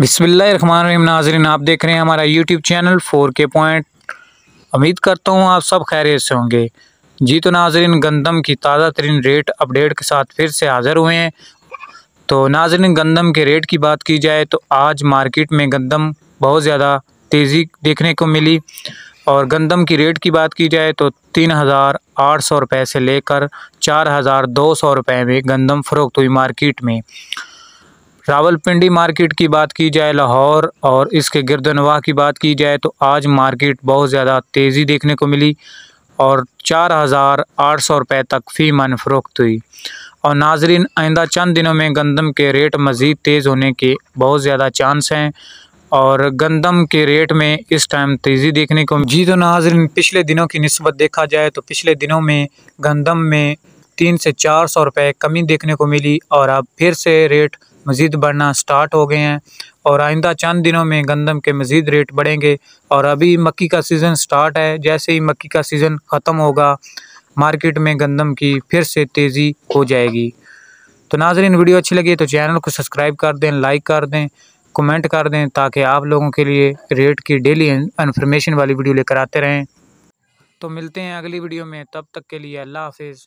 बिसमान नाजरन आप देख रहे हैं हमारा YouTube channel four K point उम्मीद करता हूँ आप सब खैरियत से होंगे जी तो नाजरन गंदम की ताज़ा तरीन रेट अपडेट के साथ फिर से हाज़िर हुए हैं तो नाजरन गंदम के रेट की बात की जाए तो आज मार्केट में गंदम बहुत ज़्यादा तेज़ी देखने को मिली और गंदम की रेट की बात की जाए तो तीन हज़ार आठ सौ रुपये से लेकर चार हज़ार दो सौ रुपये में गंदम फ़रोख्त हुई मार्केट में रावलपिंडी मार्केट की बात की जाए लाहौर और इसके गिरदनवाह की बात की जाए तो आज मार्केट बहुत ज़्यादा तेज़ी देखने को मिली और चार हज़ार आठ सौ रुपये तक फ़ी मन फरोख्त हुई और नाजरीन आइंदा चंद दिनों में गंदम के रेट मज़ीद तेज़ होने के बहुत ज़्यादा चांस हैं और गंदम के रेट में इस टाइम तेज़ी देखने को जी तो नाजरीन पिछले दिनों की नस्बत देखा जाए तो पिछले दिनों में गंदम में तीन से चार सौ रुपये कमी देखने को मिली और अब फिर से रेट मज़ीद बढ़ना स्टार्ट हो गए हैं और आइंदा चंद दिनों में गंदम के मज़ीद रेट बढ़ेंगे और अभी मक्की का सीज़न स्टार्ट है जैसे ही मक्की का सीज़न ख़त्म होगा मार्केट में गंदम की फिर से तेज़ी हो जाएगी तो नाजरीन वीडियो अच्छी लगी तो चैनल को सब्सक्राइब कर दें लाइक कर दें कमेंट कर दें ताकि आप लोगों के लिए रेट की डेली इन्फॉर्मेशन वाली वीडियो लेकर आते रहें तो मिलते हैं अगली वीडियो में तब तक के लिए अल्लाह हाफिज़